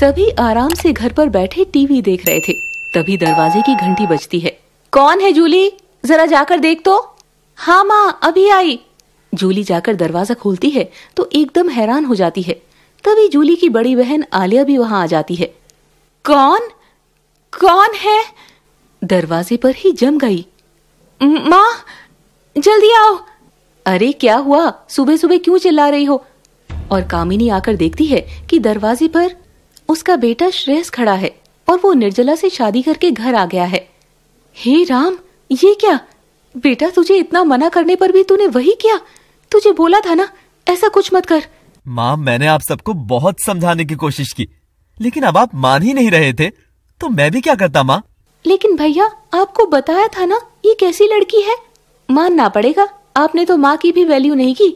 सभी आराम से घर पर बैठे टीवी देख रहे थे तभी दरवाजे की घंटी बजती है कौन है जूली जरा जाकर देख तो हाँ माँ अभी आई जूली जाकर दरवाजा खोलती है तो एकदम हैरान हो जाती है तभी जूली की बड़ी बहन आलिया भी वहां आ जाती है कौन कौन है दरवाजे पर ही जम गई माँ जल्दी आओ अरे क्या हुआ सुबह सुबह क्यों चिल्ला रही हो और कामिनी आकर देखती है कि दरवाजे पर उसका बेटा श्रेयस खड़ा है और वो निर्जला से शादी करके घर आ गया है हे राम ये क्या बेटा तुझे इतना मना करने पर भी तूने वही किया तुझे बोला था ना ऐसा कुछ मत कर माँ मैंने आप सबको बहुत समझाने की कोशिश की लेकिन अब आप मान ही नहीं रहे थे तो मैं भी क्या करता माँ लेकिन भैया आपको बताया था ना ये कैसी लड़की है मानना पड़ेगा आपने तो माँ की भी वैल्यू नहीं की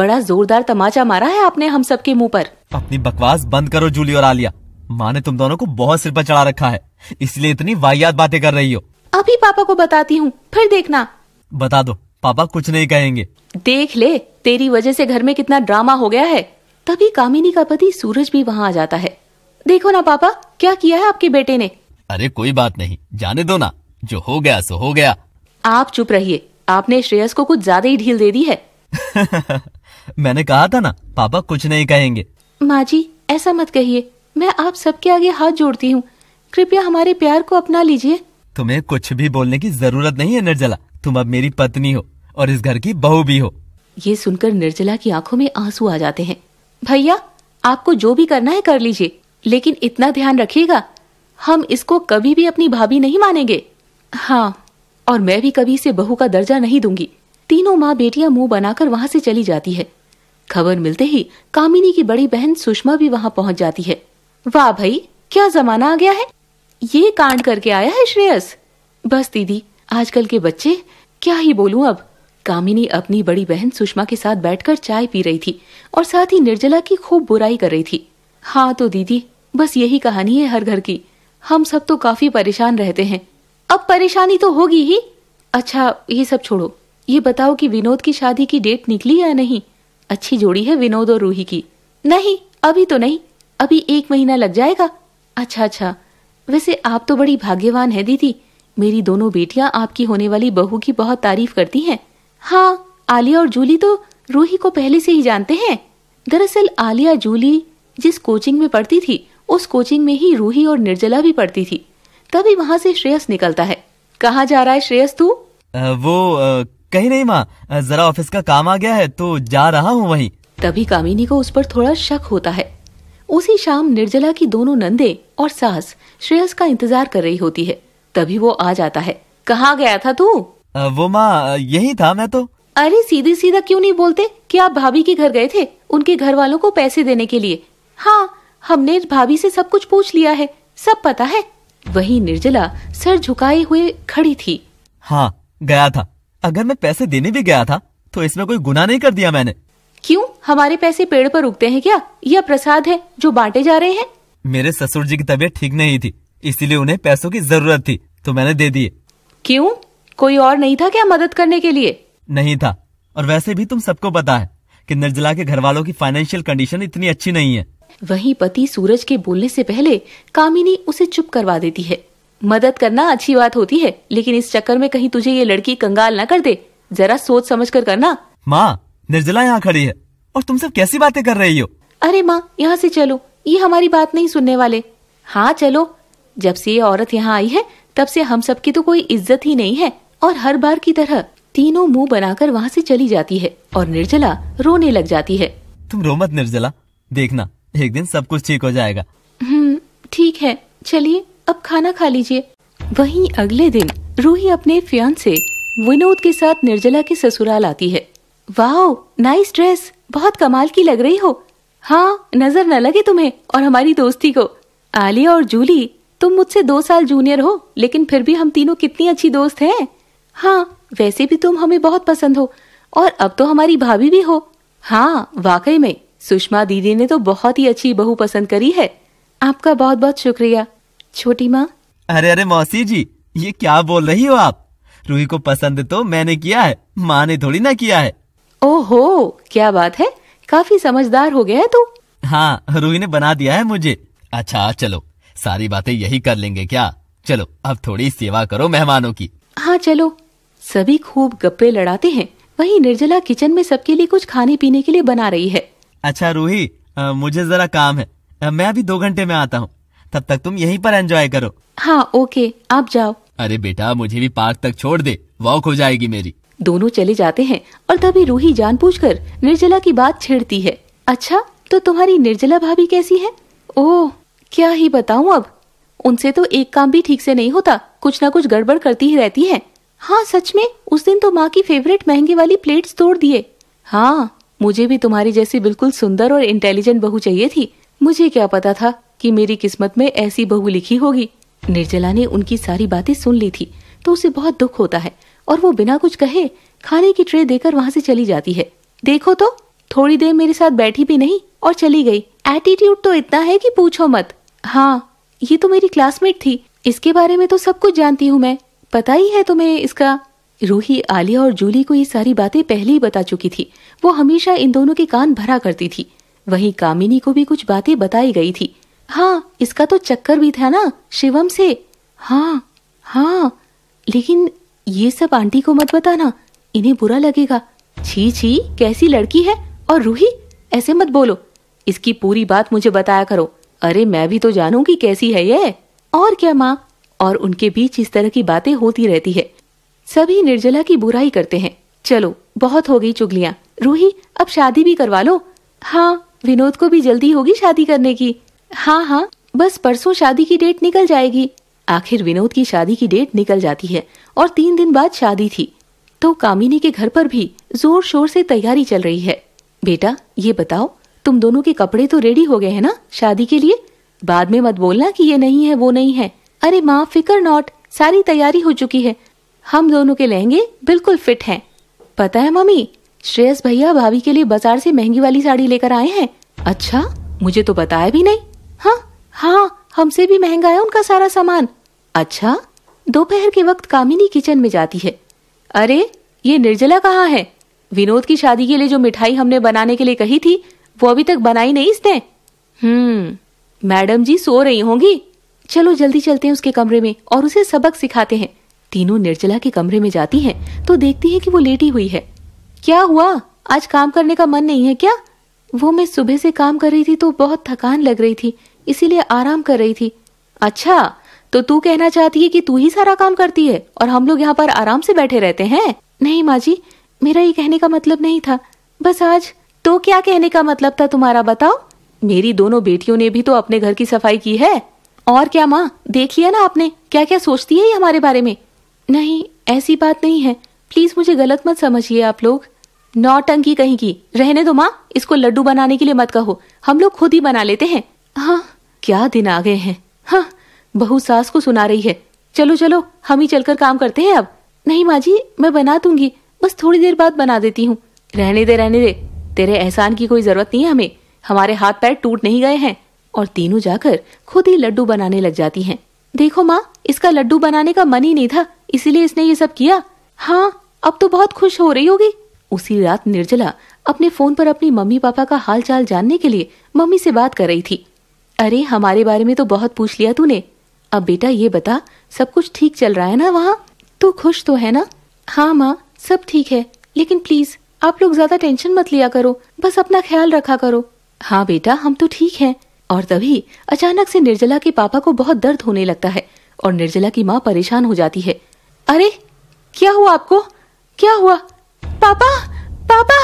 बड़ा जोरदार तमाचा मारा है आपने हम सबके मुंह पर अपनी बकवास बंद करो जूली और आलिया माँ ने तुम दोनों को बहुत सिर पर चढ़ा रखा है इसलिए इतनी वाहियात बातें कर रही हो अभी पापा को बताती हूँ फिर देखना बता दो पापा कुछ नहीं कहेंगे देख ले तेरी वजह से घर में कितना ड्रामा हो गया है तभी कामिनी का पति सूरज भी वहाँ आ जाता है देखो ना पापा क्या किया है आपके बेटे ने अरे कोई बात नहीं जाने दो ना जो हो गया सो हो गया आप चुप रहिए आपने श्रेयस को कुछ ज्यादा ही ढील दे दी है मैंने कहा था ना पापा कुछ नहीं कहेंगे माँ जी ऐसा मत कहिए मैं आप सबके आगे हाथ जोड़ती हूँ कृपया हमारे प्यार को अपना लीजिए तुम्हें कुछ भी बोलने की जरूरत नहीं है निर्जला तुम अब मेरी पत्नी हो और इस घर की बहू भी हो ये सुनकर निर्जला की आंखों में आंसू आ जाते हैं भैया आपको जो भी करना है कर लीजिए लेकिन इतना ध्यान रखिएगा हम इसको कभी भी अपनी भाभी नहीं मानेंगे हाँ और मैं भी कभी इसे बहू का दर्जा नहीं दूंगी तीनों माँ बेटियाँ मुंह बनाकर वहाँ से चली जाती है खबर मिलते ही कामिनी की बड़ी बहन सुषमा भी वहाँ पहुँच जाती है वाह भाई क्या जमाना आ गया है ये कांड करके आया है श्रेयस बस दीदी आजकल के बच्चे क्या ही बोलूं अब कामिनी अपनी बड़ी बहन सुषमा के साथ बैठकर चाय पी रही थी और साथ ही निर्जला की खूब बुराई कर रही थी हाँ तो दीदी बस यही कहानी है हर घर की हम सब तो काफी परेशान रहते हैं अब परेशानी तो होगी ही अच्छा ये सब छोड़ो ये बताओ कि विनोद की शादी की डेट निकली या नहीं अच्छी जोड़ी है विनोद और रूही की नहीं अभी तो नहीं अभी एक महीना लग जाएगा अच्छा अच्छा वैसे आप तो बड़ी भाग्यवान है दीदी मेरी दोनों बेटियां आपकी होने वाली बहू की बहुत तारीफ करती हैं हाँ आलिया और जूली तो रूही को पहले से ही जानते हैं दरअसल आलिया जूली जिस कोचिंग में पढ़ती थी उस कोचिंग में ही रूही और निर्जला भी पढ़ती थी तभी वहाँ से श्रेयस निकलता है कहाँ जा रहा है श्रेयस तू आ, वो आ, कहीं नहीं माँ जरा ऑफिस का काम आ गया है तो जा रहा हूँ वही तभी कामिनी को उस पर थोड़ा शक होता है उसी शाम निर्जला की दोनों नंदे और सास श्रेयस का इंतजार कर रही होती है तभी वो आ जाता है कहाँ गया था तू वो माँ यही था मैं तो अरे सीधे सीधा क्यों नहीं बोलते कि आप भाभी के घर गए थे उनके घर वालों को पैसे देने के लिए हाँ हमने भाभी से सब कुछ पूछ लिया है सब पता है वही निर्जला सर झुकाए हुए खड़ी थी हाँ गया था अगर मैं पैसे देने भी गया था तो इसमें कोई गुना नहीं कर दिया मैंने क्यों हमारे पैसे पेड़ पर उगते हैं क्या यह प्रसाद है जो बांटे जा रहे हैं मेरे ससुर जी की तबीयत ठीक नहीं थी इसीलिए उन्हें पैसों की जरूरत थी तो मैंने दे दिए क्यों कोई और नहीं था क्या मदद करने के लिए नहीं था और वैसे भी तुम सबको पता है कि निर्जला के घर वालों की फाइनेंशियल कंडीशन इतनी अच्छी नहीं है वही पति सूरज के बोलने से पहले कामिनी उसे चुप करवा देती है मदद करना अच्छी बात होती है लेकिन इस चक्कर में कहीं तुझे ये लड़की कंगाल ना कर दे जरा सोच समझ कर करना माँ निर्जला यहाँ खड़ी है और तुम सब कैसी बातें कर रही हो अरे माँ यहाँ से चलो ये हमारी बात नहीं सुनने वाले हाँ चलो जब से ये औरत यहाँ आई है तब से हम सब की तो कोई इज्जत ही नहीं है और हर बार की तरह तीनों मुंह बनाकर वहाँ से चली जाती है और निर्जला रोने लग जाती है तुम रो मत निर्जला देखना एक दिन सब कुछ ठीक हो जाएगा हम्म, ठीक है चलिए अब खाना खा लीजिए वहीं अगले दिन रूही अपने फियान से विनोद के साथ निर्जला के ससुराल आती है वाह नाइस ड्रेस बहुत कमाल की लग रही हो हाँ नजर न लगे तुम्हें और हमारी दोस्ती को आलिया और जूली तुम मुझसे दो साल जूनियर हो लेकिन फिर भी हम तीनों कितनी अच्छी दोस्त हैं हाँ वैसे भी तुम हमें बहुत पसंद हो और अब तो हमारी भाभी भी हो हाँ वाकई में सुषमा दीदी ने तो बहुत ही अच्छी बहू पसंद करी है आपका बहुत बहुत शुक्रिया छोटी माँ अरे अरे मौसी जी ये क्या बोल रही हो आप रूही को पसंद तो मैंने किया है माँ ने थोड़ी ना किया है ओहो क्या बात है काफी समझदार हो गया है तू हाँ रूही ने बना दिया है मुझे अच्छा चलो सारी बातें यही कर लेंगे क्या चलो अब थोड़ी सेवा करो मेहमानों की हाँ चलो सभी खूब गप्पे लड़ाते हैं वही निर्जला किचन में सबके लिए कुछ खाने पीने के लिए बना रही है अच्छा रूही आ, मुझे जरा काम है आ, मैं अभी दो घंटे में आता हूँ तब तक तुम यहीं पर एंजॉय करो हाँ ओके आप जाओ अरे बेटा मुझे भी पार्क तक छोड़ दे वॉक हो जाएगी मेरी दोनों चले जाते हैं और तभी रूही जान पूछ कर निर्जला की बात छेड़ती है अच्छा तो तुम्हारी निर्जला भाभी कैसी है ओह क्या ही बताऊँ अब उनसे तो एक काम भी ठीक से नहीं होता कुछ ना कुछ गड़बड़ करती ही रहती है हाँ सच में उस दिन तो माँ की फेवरेट महंगे वाली प्लेट्स तोड़ दिए हाँ मुझे भी तुम्हारी जैसी बिल्कुल सुंदर और इंटेलिजेंट बहू चाहिए थी मुझे क्या पता था कि मेरी किस्मत में ऐसी बहू लिखी होगी निर्जला ने उनकी सारी बातें सुन ली थी तो उसे बहुत दुख होता है और वो बिना कुछ कहे खाने की ट्रे देकर वहाँ से चली जाती है देखो तो थोड़ी देर मेरे साथ बैठी भी नहीं और चली गई एटीट्यूड तो इतना है कि पूछो मत हाँ ये तो मेरी क्लासमेट थी इसके बारे में तो सब कुछ जानती हूँ मैं पता ही है तुम्हें इसका रूही आलिया और जूली को ये सारी बातें पहले ही बता चुकी थी वो हमेशा इन दोनों के कान भरा करती थी वही कामिनी को भी कुछ बातें बताई गई थी हाँ इसका तो चक्कर भी था ना शिवम से हाँ हाँ लेकिन ये सब आंटी को मत बताना इन्हें बुरा लगेगा छी छी कैसी लड़की है और रूही ऐसे मत बोलो इसकी पूरी बात मुझे बताया करो अरे मैं भी तो जानू की कैसी है ये और क्या माँ और उनके बीच इस तरह की बातें होती रहती है सभी निर्जला की बुराई करते हैं चलो बहुत हो गई चुगलियाँ रूही अब शादी भी करवा लो हाँ विनोद को भी जल्दी होगी शादी करने की हाँ हाँ बस परसों शादी की डेट निकल जाएगी आखिर विनोद की शादी की डेट निकल जाती है और तीन दिन बाद शादी थी तो कामिनी के घर पर भी जोर शोर से तैयारी चल रही है बेटा ये बताओ तुम दोनों के कपड़े तो रेडी हो गए हैं ना शादी के लिए बाद में मत बोलना कि ये नहीं है वो नहीं है अरे माँ फिकर नॉट सारी तैयारी हो चुकी है हम दोनों के लहंगे बिल्कुल फिट हैं पता है मम्मी श्रेयस भैया भाभी के लिए बाजार से महंगी वाली साड़ी लेकर आए हैं अच्छा मुझे तो बताया भी नहीं हाँ हमसे भी महंगा है उनका सारा सामान अच्छा दोपहर के वक्त कामिनी किचन में जाती है अरे ये निर्जला कहाँ है विनोद की शादी के लिए जो मिठाई हमने बनाने के लिए कही थी वो अभी तक बनाई नहीं इसने हम्म मैडम जी सो रही होंगी चलो जल्दी चलते हैं उसके कमरे में और उसे सबक सिखाते हैं तीनों निर्जला के कमरे में जाती हैं तो देखती है कि वो लेटी हुई है क्या हुआ आज काम करने का मन नहीं है क्या वो मैं सुबह से काम कर रही थी तो बहुत थकान लग रही थी इसीलिए आराम कर रही थी अच्छा तो तू कहना चाहती है कि तू ही सारा काम करती है और हम लोग यहाँ पर आराम से बैठे रहते हैं नहीं माँ जी मेरा ये कहने का मतलब नहीं था बस आज तो क्या कहने का मतलब था तुम्हारा बताओ मेरी दोनों बेटियों ने भी तो अपने घर की सफाई की है और क्या माँ देख लिया ना आपने क्या क्या सोचती है ये हमारे बारे में नहीं ऐसी बात नहीं है प्लीज मुझे गलत मत समझिए आप लोग नौ टंकी कहीं की रहने दो माँ इसको लड्डू बनाने के लिए मत कहो हम लोग खुद ही बना लेते हैं हाँ क्या दिन आ गए हैं हाँ बहू सास को सुना रही है चलो चलो हम ही चलकर काम करते हैं अब नहीं माँ जी मैं बना दूंगी बस थोड़ी देर बाद बना देती हूँ रहने दे रहने दे तेरे एहसान की कोई जरूरत नहीं है हमें हमारे हाथ पैर टूट नहीं गए हैं और तीनों जाकर खुद ही लड्डू बनाने लग जाती हैं देखो माँ इसका लड्डू बनाने का मन ही नहीं था इसीलिए इसने ये सब किया हाँ अब तो बहुत खुश हो रही होगी उसी रात निर्जला अपने फोन पर अपनी मम्मी पापा का हालचाल जानने के लिए मम्मी से बात कर रही थी अरे हमारे बारे में तो बहुत पूछ लिया तूने अब बेटा ये बता सब कुछ ठीक चल रहा है ना वहाँ तू खुश तो है ना हाँ माँ सब ठीक है लेकिन प्लीज आप लोग ज्यादा टेंशन मत लिया करो बस अपना ख्याल रखा करो हाँ बेटा हम तो ठीक हैं और तभी अचानक से निर्जला के पापा को बहुत दर्द होने लगता है और निर्जला की माँ परेशान हो जाती है अरे क्या हुआ आपको क्या हुआ पापा पापा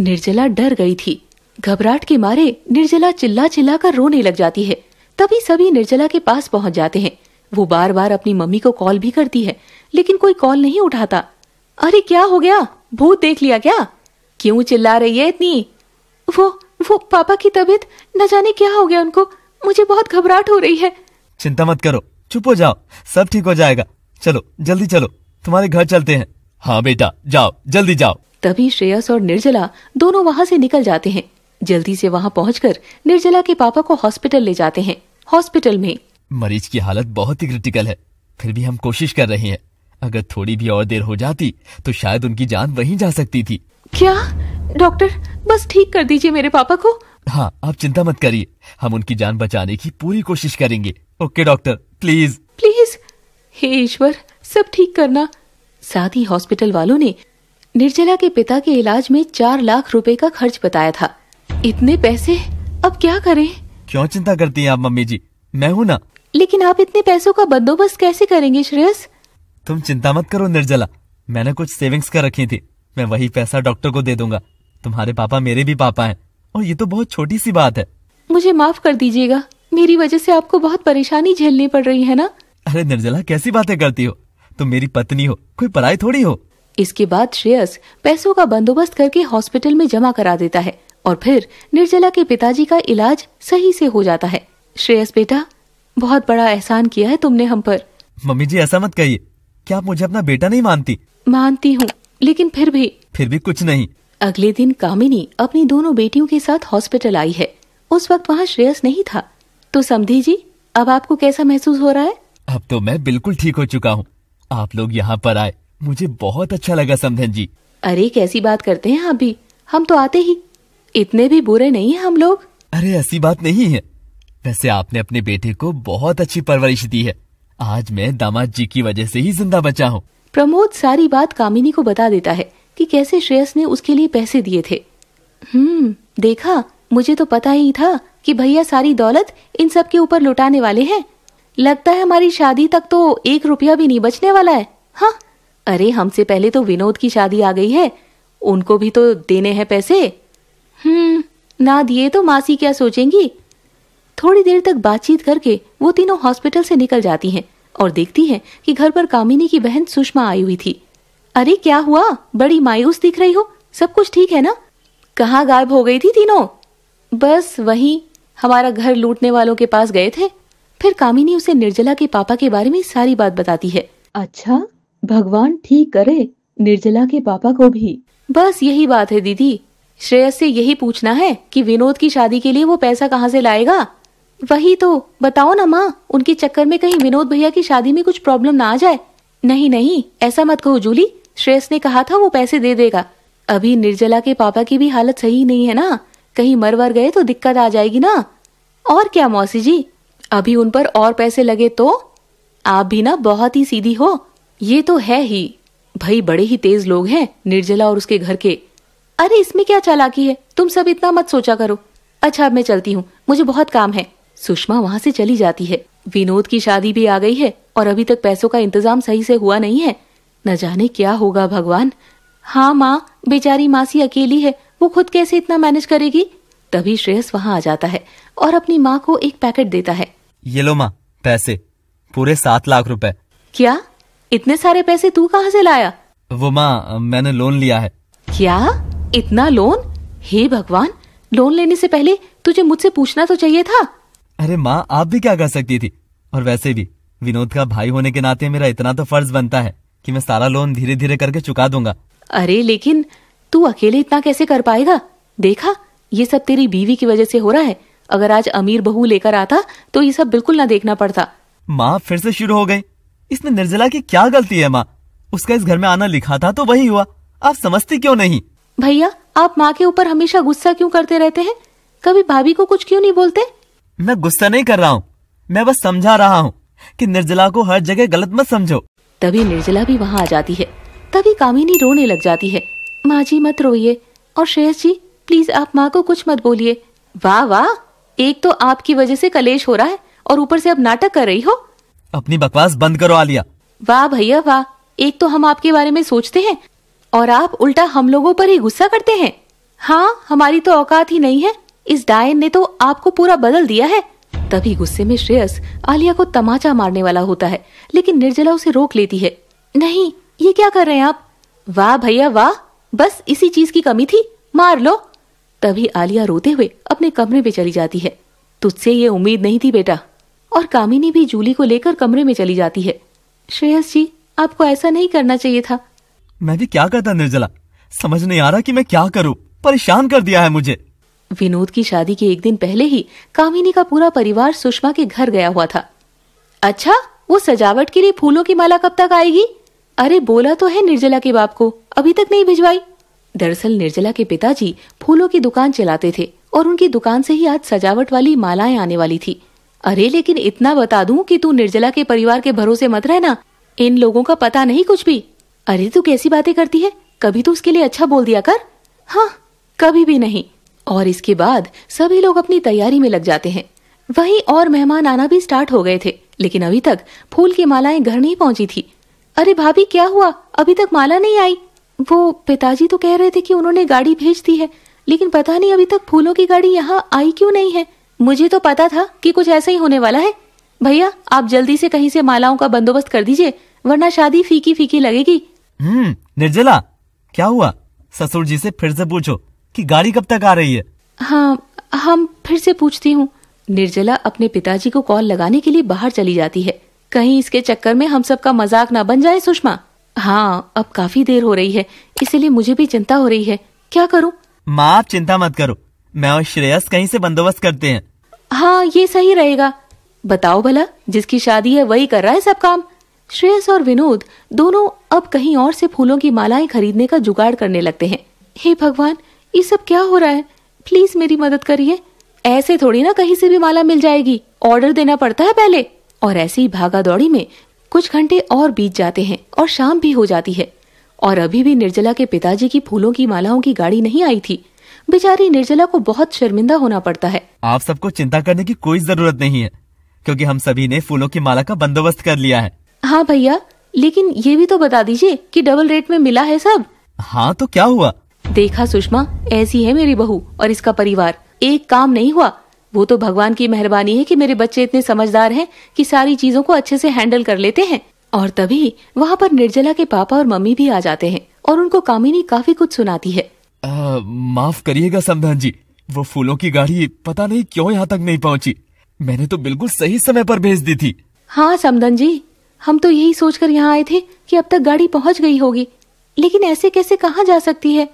निर्जला डर गई थी घबराहट के मारे निर्जला चिल्ला चिल्ला कर रोने लग जाती है तभी सभी निर्जला के पास पहुंच जाते हैं वो बार बार अपनी मम्मी को कॉल भी करती है लेकिन कोई कॉल नहीं उठाता अरे क्या हो गया भूत देख लिया क्या क्यों चिल्ला रही है इतनी वो वो पापा की तबीयत न जाने क्या हो गया उनको मुझे बहुत घबराहट हो रही है चिंता मत करो चुप हो जाओ सब ठीक हो जाएगा चलो जल्दी चलो तुम्हारे घर चलते हैं हाँ बेटा जाओ जल्दी जाओ तभी श्रेयस और निर्जला दोनों वहाँ से निकल जाते हैं जल्दी से वहाँ पहुँच निर्जला के पापा को हॉस्पिटल ले जाते हैं हॉस्पिटल में मरीज की हालत बहुत ही क्रिटिकल है फिर भी हम कोशिश कर रहे हैं अगर थोड़ी भी और देर हो जाती तो शायद उनकी जान वहीं जा सकती थी क्या डॉक्टर बस ठीक कर दीजिए मेरे पापा को हाँ आप चिंता मत करिए हम उनकी जान बचाने की पूरी कोशिश करेंगे ओके डॉक्टर प्लीज प्लीज हे ईश्वर सब ठीक करना साथ ही हॉस्पिटल वालों ने निर्जला के पिता के इलाज में चार लाख रुपए का खर्च बताया था इतने पैसे अब क्या करें क्यों चिंता करती हैं आप मम्मी जी मैं हूँ ना लेकिन आप इतने पैसों का बंदोबस्त कैसे करेंगे श्रेयस तुम चिंता मत करो निर्जला मैंने कुछ सेविंग्स कर रखी थी मैं वही पैसा डॉक्टर को दे दूंगा तुम्हारे पापा मेरे भी पापा हैं और ये तो बहुत छोटी सी बात है मुझे माफ कर दीजिएगा मेरी वजह से आपको बहुत परेशानी झेलनी पड़ रही है ना अरे निर्जला कैसी बातें करती हो तुम मेरी पत्नी हो कोई पढ़ाई थोड़ी हो इसके बाद श्रेयस पैसों का बंदोबस्त करके हॉस्पिटल में जमा करा देता है और फिर निर्जला के पिताजी का इलाज सही से हो जाता है श्रेयस बेटा बहुत बड़ा एहसान किया है तुमने हम पर मम्मी जी ऐसा मत कहिए क्या आप मुझे अपना बेटा नहीं मानती मानती हूँ लेकिन फिर भी फिर भी कुछ नहीं अगले दिन कामिनी अपनी दोनों बेटियों के साथ हॉस्पिटल आई है उस वक्त वहाँ श्रेयस नहीं था तो समझी जी अब आपको कैसा महसूस हो रहा है अब तो मैं बिल्कुल ठीक हो चुका हूँ आप लोग यहाँ पर आए मुझे बहुत अच्छा लगा समधन जी अरे कैसी बात करते हैं आप भी हम तो आते ही इतने भी बुरे नहीं है हम लोग अरे ऐसी बात नहीं है वैसे आपने अपने बेटे को बहुत अच्छी परवरिश दी है आज मैं दामाद जी की वजह से ही जिंदा बचा हूँ प्रमोद सारी बात कामिनी को बता देता है कि कैसे श्रेयस ने उसके लिए पैसे दिए थे हम्म देखा मुझे तो पता ही था कि भैया सारी दौलत इन सब के ऊपर लुटाने वाले हैं लगता है हमारी शादी तक तो एक रुपया भी नहीं बचने वाला है हा? अरे हमसे पहले तो विनोद की शादी आ गई है उनको भी तो देने हैं पैसे हम्म ना दिए तो मासी क्या सोचेंगी थोड़ी देर तक बातचीत करके वो तीनों हॉस्पिटल से निकल जाती हैं और देखती हैं कि घर पर कामिनी की बहन सुषमा आई हुई थी अरे क्या हुआ बड़ी मायूस दिख रही हो सब कुछ ठीक है ना कहाँ गायब हो गई थी तीनों बस वही हमारा घर लूटने वालों के पास गए थे फिर कामिनी उसे निर्जला के पापा के बारे में सारी बात बताती है अच्छा भगवान ठीक करे निर्जला के पापा को भी बस यही बात है दीदी श्रेयस से यही पूछना है कि विनोद की शादी के लिए वो पैसा कहाँ से लाएगा वही तो बताओ ना माँ उनके चक्कर में कहीं विनोद भैया की शादी में कुछ प्रॉब्लम ना आ जाए नहीं नहीं ऐसा मत कहो जूली श्रेयस ने कहा था वो पैसे दे देगा अभी निर्जला के पापा की भी हालत सही नहीं है ना कहीं मर वर गए तो दिक्कत आ जाएगी ना और क्या मौसी जी अभी उन पर और पैसे लगे तो आप भी ना बहुत ही सीधी हो ये तो है ही भाई बड़े ही तेज लोग हैं निर्जला और उसके घर के अरे इसमें क्या चालाकी है तुम सब इतना मत सोचा करो अच्छा अब मैं चलती हूँ मुझे बहुत काम है सुषमा वहाँ से चली जाती है विनोद की शादी भी आ गई है और अभी तक पैसों का इंतजाम सही से हुआ नहीं है न जाने क्या होगा भगवान हाँ माँ बेचारी मासी अकेली है वो खुद कैसे इतना मैनेज करेगी तभी श्रेयस वहाँ आ जाता है और अपनी माँ को एक पैकेट देता है ये लो माँ पैसे पूरे सात लाख रुपए क्या इतने सारे पैसे तू कहाँ से लाया वो माँ मैंने लोन लिया है क्या इतना लोन हे भगवान लोन लेने से पहले तुझे मुझसे पूछना तो चाहिए था अरे माँ आप भी क्या कर सकती थी और वैसे भी विनोद का भाई होने के नाते मेरा इतना तो फर्ज बनता है कि मैं सारा लोन धीरे धीरे करके चुका दूंगा अरे लेकिन तू अकेले इतना कैसे कर पाएगा देखा ये सब तेरी बीवी की वजह से हो रहा है अगर आज अमीर बहू लेकर आता तो ये सब बिल्कुल ना देखना पड़ता माँ फिर से शुरू हो गई इसमें निर्जला की क्या गलती है माँ उसका इस घर में आना लिखा था तो वही हुआ आप समझती क्यों नहीं भैया आप माँ के ऊपर हमेशा गुस्सा क्यों करते रहते हैं कभी भाभी को कुछ क्यों नहीं बोलते मैं गुस्सा नहीं कर रहा हूँ मैं बस समझा रहा हूँ कि निर्जला को हर जगह गलत मत समझो तभी निर्जला भी वहाँ आ जाती है तभी कामिनी रोने लग जाती है माँ जी मत रोइए और श्रेयस जी प्लीज आप माँ को कुछ मत बोलिए वाह वाह एक तो आपकी वजह से कलेश हो रहा है और ऊपर से अब नाटक कर रही हो अपनी बकवास बंद करो आलिया वाह भैया वाह एक तो हम आपके बारे में सोचते हैं और आप उल्टा हम लोगों पर ही गुस्सा करते हैं हाँ हमारी तो औकात ही नहीं है इस डायन ने तो आपको पूरा बदल दिया है तभी गुस्से में श्रेयस आलिया को तमाचा मारने वाला होता है लेकिन निर्जला उसे रोक लेती है नहीं ये क्या कर रहे हैं आप वाह भैया वाह बस इसी चीज की कमी थी मार लो तभी आलिया रोते हुए अपने कमरे में चली जाती है तुझसे ये उम्मीद नहीं थी बेटा और कामिनी भी जूली को लेकर कमरे में चली जाती है श्रेयस जी आपको ऐसा नहीं करना चाहिए था भी क्या करता निर्जला समझ नहीं आ रहा कि मैं क्या करूं परेशान कर दिया है मुझे विनोद की शादी के एक दिन पहले ही कामिनी का पूरा परिवार सुषमा के घर गया हुआ था अच्छा वो सजावट के लिए फूलों की माला कब तक आएगी अरे बोला तो है निर्जला के बाप को अभी तक नहीं भिजवाई दरअसल निर्जला के पिताजी फूलों की दुकान चलाते थे और उनकी दुकान से ही आज सजावट वाली मालाएं आने वाली थी अरे लेकिन इतना बता दूं कि तू निर्जला के परिवार के भरोसे मत रहना इन लोगों का पता नहीं कुछ भी अरे तू कैसी बातें करती है कभी तो उसके लिए अच्छा बोल दिया कर हाँ कभी भी नहीं और इसके बाद सभी लोग अपनी तैयारी में लग जाते हैं वहीं और मेहमान आना भी स्टार्ट हो गए थे लेकिन अभी तक फूल की मालाएं घर नहीं पहुंची थी अरे भाभी क्या हुआ अभी तक माला नहीं आई वो पिताजी तो कह रहे थे कि उन्होंने गाड़ी भेज दी है लेकिन पता नहीं अभी तक फूलों की गाड़ी यहाँ आई क्यों नहीं है मुझे तो पता था कि कुछ ऐसा ही होने वाला है भैया आप जल्दी से कहीं से मालाओं का बंदोबस्त कर दीजिए वरना शादी फीकी फीकी लगेगी हम्म निर्जला क्या हुआ ससुर जी से फिर से पूछो कि गाड़ी कब तक आ रही है हाँ हम फिर से पूछती हूँ निर्जला अपने पिताजी को कॉल लगाने के लिए बाहर चली जाती है कहीं इसके चक्कर में हम सब का मजाक ना बन जाए सुषमा हाँ अब काफी देर हो रही है इसीलिए मुझे भी चिंता हो रही है क्या करूँ माँ आप चिंता मत करो मैं और श्रेयस कहीं से बंदोबस्त करते हैं हाँ ये सही रहेगा बताओ भला जिसकी शादी है वही कर रहा है सब काम श्रेयस और विनोद दोनों अब कहीं और से फूलों की मालाएं खरीदने का जुगाड़ करने लगते हैं हे भगवान ये सब क्या हो रहा है प्लीज मेरी मदद करिए ऐसे थोड़ी ना कहीं से भी माला मिल जाएगी ऑर्डर देना पड़ता है पहले और ऐसी भागा दौड़ी में कुछ घंटे और बीत जाते हैं और शाम भी हो जाती है और अभी भी निर्जला के पिताजी की फूलों की मालाओं की गाड़ी नहीं आई थी बेचारी निर्जला को बहुत शर्मिंदा होना पड़ता है आप सबको चिंता करने की कोई जरूरत नहीं है क्योंकि हम सभी ने फूलों की माला का बंदोबस्त कर लिया है हाँ भैया लेकिन ये भी तो बता दीजिए कि डबल रेट में मिला है सब हाँ तो क्या हुआ देखा सुषमा ऐसी है मेरी बहू और इसका परिवार एक काम नहीं हुआ वो तो भगवान की मेहरबानी है कि मेरे बच्चे इतने समझदार हैं कि सारी चीजों को अच्छे से हैंडल कर लेते हैं और तभी वहाँ पर निर्जला के पापा और मम्मी भी आ जाते हैं और उनको कामिनी काफी कुछ सुनाती है आ, माफ करिएगा समधान जी वो फूलों की गाड़ी पता नहीं क्यों यहाँ तक नहीं पहुँची मैंने तो बिल्कुल सही समय पर भेज दी थी हाँ समधन जी हम तो यही सोचकर यहाँ आए थे कि अब तक गाड़ी पहुँच गई होगी लेकिन ऐसे कैसे कहाँ जा सकती है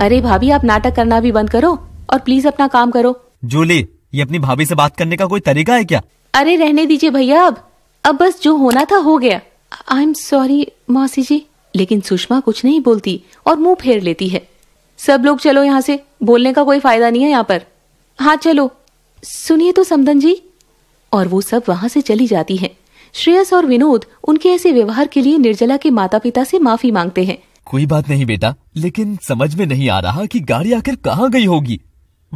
अरे भाभी आप नाटक करना भी बंद करो और प्लीज अपना काम करो जूली ये अपनी भाभी से बात करने का कोई तरीका है क्या अरे रहने दीजिए भैया अब अब बस जो होना था हो गया आई एम सॉरी मौसी जी लेकिन सुषमा कुछ नहीं बोलती और मुंह फेर लेती है सब लोग चलो यहाँ से बोलने का कोई फायदा नहीं है यहाँ पर हाँ चलो सुनिए तो समदन जी और वो सब वहां से चली जाती है श्रेयस और विनोद उनके ऐसे व्यवहार के लिए निर्जला के माता पिता से माफी मांगते हैं कोई बात नहीं बेटा लेकिन समझ में नहीं आ रहा कि गाड़ी आखिर कहाँ गई होगी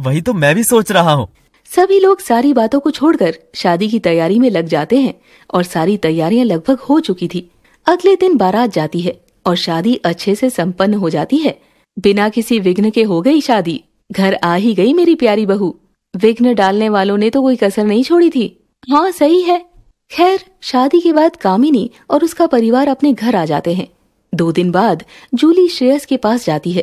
वही तो मैं भी सोच रहा हूँ सभी लोग सारी बातों को छोड़कर शादी की तैयारी में लग जाते हैं और सारी तैयारियां लगभग हो चुकी थी अगले दिन बारात जाती है और शादी अच्छे से संपन्न हो जाती है बिना किसी विघ्न के हो गई शादी घर आ ही गई मेरी प्यारी बहू विघ्न डालने वालों ने तो कोई कसर नहीं छोड़ी थी हाँ सही है खैर शादी के बाद कामिनी और उसका परिवार अपने घर आ जाते हैं दो दिन बाद जूली श्रेयस के पास जाती है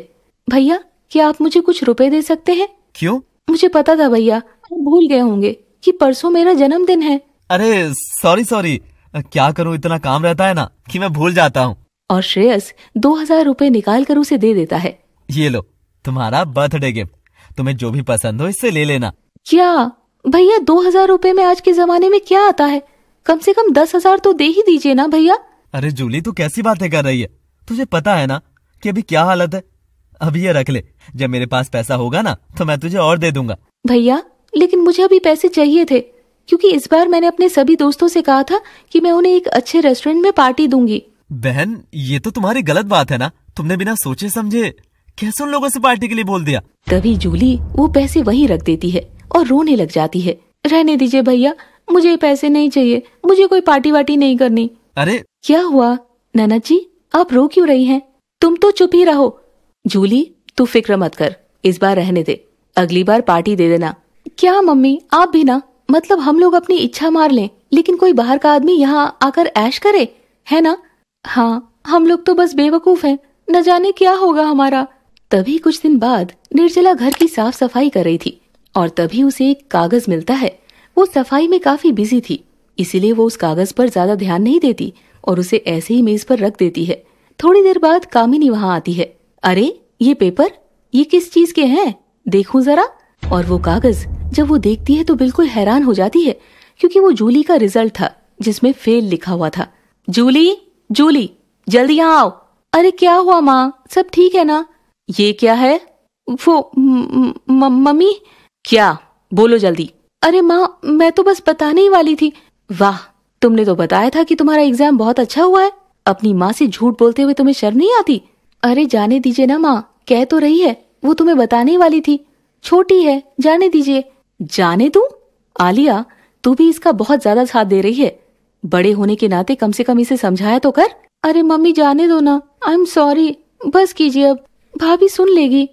भैया क्या आप मुझे कुछ रुपए दे सकते हैं क्यों मुझे पता था भैया भूल गए होंगे कि परसों मेरा जन्मदिन है अरे सॉरी सॉरी क्या करूँ इतना काम रहता है ना कि मैं भूल जाता हूँ और श्रेयस दो हजार रूपए निकाल कर उसे दे देता है ये लो तुम्हारा बर्थडे गिफ्ट तुम्हें जो भी पसंद हो इससे ले लेना क्या भैया दो हजार रूपए में आज के जमाने में क्या आता है कम से कम दस हजार तो दे ही दीजिए ना भैया अरे जूली तू कैसी बातें कर रही है तुझे पता है ना कि अभी क्या हालत है अभी ये रख ले जब मेरे पास पैसा होगा ना तो मैं तुझे और दे दूंगा भैया लेकिन मुझे अभी पैसे चाहिए थे क्योंकि इस बार मैंने अपने सभी दोस्तों से कहा था कि मैं उन्हें एक अच्छे रेस्टोरेंट में पार्टी दूंगी बहन ये तो तुम्हारी गलत बात है ना तुमने बिना सोचे समझे कैसे उन लोगों से पार्टी के लिए बोल दिया तभी जूली वो पैसे वहीं रख देती है और रोने लग जाती है रहने दीजिए भैया मुझे पैसे नहीं चाहिए मुझे कोई पार्टी वार्टी नहीं करनी अरे क्या हुआ ननद जी आप रो क्यों रही हैं तुम तो चुप ही रहो जूली तू फिक्र मत कर इस बार रहने दे अगली बार पार्टी दे देना क्या मम्मी आप भी ना मतलब हम लोग अपनी इच्छा मार लें लेकिन कोई बाहर का आदमी यहाँ आकर ऐश करे है ना हाँ हम लोग तो बस बेवकूफ हैं न जाने क्या होगा हमारा तभी कुछ दिन बाद निर्जला घर की साफ सफाई कर रही थी और तभी उसे एक कागज मिलता है वो सफाई में काफी बिजी थी इसीलिए वो उस कागज पर ज्यादा ध्यान नहीं देती और उसे ऐसे ही मेज पर रख देती है थोड़ी देर बाद कामिनी वहाँ आती है अरे ये पेपर ये किस चीज के हैं देखूं जरा और वो कागज जब वो देखती है तो बिल्कुल हैरान हो जाती है क्योंकि वो जूली का रिजल्ट था जिसमें फेल लिखा हुआ था जूली जूली जल्दी यहाँ आओ अरे क्या हुआ माँ सब ठीक है ना ये क्या है वो मम्मी क्या बोलो जल्दी अरे माँ मैं तो बस बताने ही वाली थी वाह तुमने तो बताया था कि तुम्हारा एग्जाम बहुत अच्छा हुआ है अपनी माँ से झूठ बोलते हुए तुम्हें शर्म नहीं आती अरे जाने दीजिए ना माँ कह तो रही है वो तुम्हें बताने वाली थी छोटी है जाने दीजिए जाने तू आलिया तू भी इसका बहुत ज्यादा साथ दे रही है बड़े होने के नाते कम से कम इसे समझाया तो कर अरे मम्मी जाने दो ना आई एम सॉरी बस कीजिए अब भाभी सुन लेगी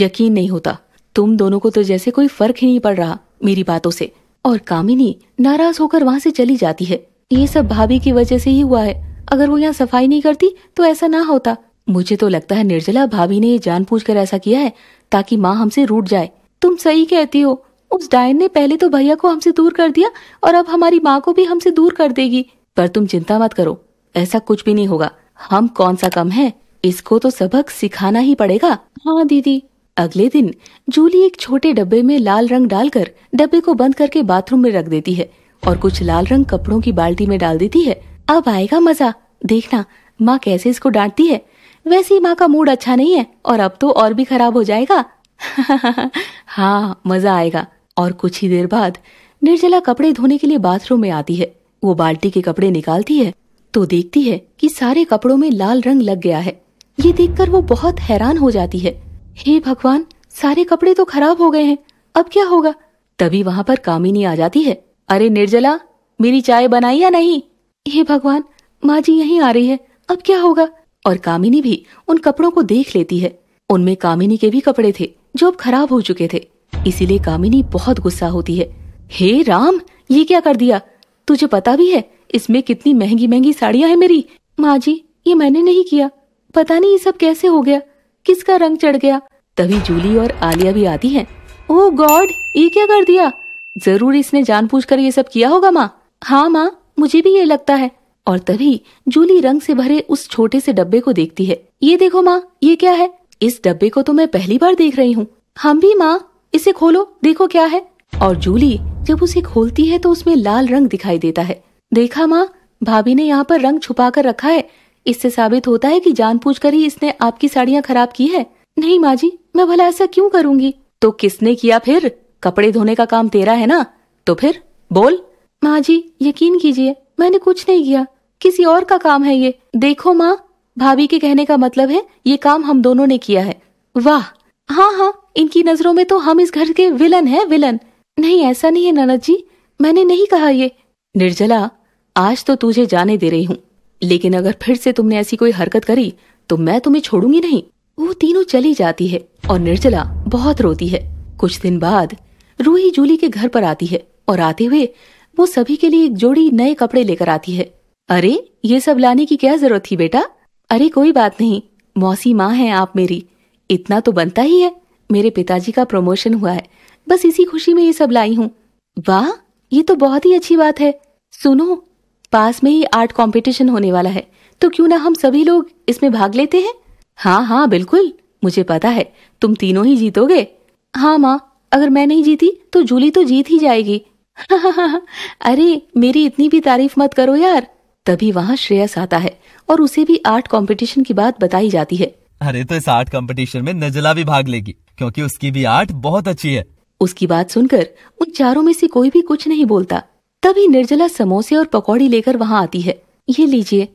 यकीन नहीं होता तुम दोनों को तो जैसे कोई फर्क ही नहीं पड़ रहा मेरी बातों से और कामिनी नाराज होकर वहाँ से चली जाती है ये सब भाभी की वजह से ही हुआ है अगर वो यहाँ सफाई नहीं करती तो ऐसा ना होता मुझे तो लगता है निर्जला भाभी ने कर ऐसा किया है ताकि माँ हमसे रूट जाए तुम सही कहती हो उस डायन ने पहले तो भैया को हमसे दूर कर दिया और अब हमारी माँ को भी हमसे दूर कर देगी पर तुम चिंता मत करो ऐसा कुछ भी नहीं होगा हम कौन सा कम है इसको तो सबक सिखाना ही पड़ेगा हाँ दीदी अगले दिन जूली एक छोटे डब्बे में लाल रंग डालकर डब्बे को बंद करके बाथरूम में रख देती है और कुछ लाल रंग कपड़ों की बाल्टी में डाल देती है अब आएगा मजा देखना माँ कैसे इसको डांटती है वैसे ही माँ का मूड अच्छा नहीं है और अब तो और भी खराब हो जाएगा हाँ मजा आएगा और कुछ ही देर बाद निर्जला कपड़े धोने के लिए बाथरूम में आती है वो बाल्टी के कपड़े निकालती है तो देखती है कि सारे कपड़ों में लाल रंग लग गया है ये देखकर वो बहुत हैरान हो जाती है हे भगवान सारे कपड़े तो खराब हो गए हैं अब क्या होगा तभी वहाँ पर कामिनी आ जाती है अरे निर्जला मेरी चाय बनाई या नहीं हे भगवान माँ जी यही आ रही है अब क्या होगा और कामिनी भी उन कपड़ों को देख लेती है उनमें कामिनी के भी कपड़े थे जो अब खराब हो चुके थे इसीलिए कामिनी बहुत गुस्सा होती है हे राम ये क्या कर दिया तुझे पता भी है इसमें कितनी महंगी महंगी साड़ियाँ हैं मेरी माँ जी ये मैंने नहीं किया पता नहीं ये सब कैसे हो गया किसका रंग चढ़ गया तभी जूली और आलिया भी आती हैं। ओह गॉड ये क्या कर दिया जरूर इसने जानबूझकर ये सब किया होगा माँ हाँ माँ मुझे भी ये लगता है और तभी जूली रंग से भरे उस छोटे से डब्बे को देखती है ये देखो माँ ये क्या है इस डब्बे को तो मैं पहली बार देख रही हूँ हम भी माँ इसे खोलो देखो क्या है और जूली जब उसे खोलती है तो उसमें लाल रंग दिखाई देता है देखा माँ भाभी ने यहाँ पर रंग छुपा कर रखा है इससे साबित होता है कि जानबूझकर ही इसने आपकी साड़ियाँ खराब की है नहीं माँ जी मैं भला ऐसा क्यों करूँगी तो किसने किया फिर कपड़े धोने का काम तेरा है ना तो फिर बोल माँ जी यकीन कीजिए मैंने कुछ नहीं किया किसी और का काम है ये देखो माँ भाभी के कहने का मतलब है ये काम हम दोनों ने किया है वाह हाँ हाँ इनकी नजरों में तो हम इस घर के विलन है विलन नहीं ऐसा नहीं है ननद जी मैंने नहीं कहा ये निर्जला आज तो तुझे जाने दे रही हूँ लेकिन अगर फिर से तुमने ऐसी कोई हरकत करी तो मैं तुम्हें छोड़ूंगी नहीं वो तीनों चली जाती है और निर्जला बहुत रोती है कुछ दिन बाद रूही जूली के घर पर आती है और आते हुए वो सभी के लिए एक जोड़ी नए कपड़े लेकर आती है अरे ये सब लाने की क्या जरूरत थी बेटा अरे कोई बात नहीं मौसी माँ है आप मेरी इतना तो बनता ही है मेरे पिताजी का प्रमोशन हुआ है बस इसी खुशी में ये सब लाई हूँ वाह ये तो बहुत ही अच्छी बात है सुनो पास में ही आर्ट कंपटीशन होने वाला है तो क्यों ना हम सभी लोग इसमें भाग लेते हैं हाँ हाँ बिल्कुल मुझे पता है तुम तीनों ही जीतोगे हाँ माँ अगर मैं नहीं जीती तो जूली तो जीत ही जाएगी अरे मेरी इतनी भी तारीफ मत करो यार तभी वहाँ श्रेयस आता है और उसे भी आर्ट कंपटीशन की बात बताई जाती है अरे तो इस आर्ट कंपटीशन में नजला भी भाग लेगी क्योंकि उसकी भी आर्ट बहुत अच्छी है उसकी बात सुनकर उन चारों में से कोई भी कुछ नहीं बोलता तभी निर्जला समोसे और पकौड़ी लेकर वहाँ आती है ये लीजिए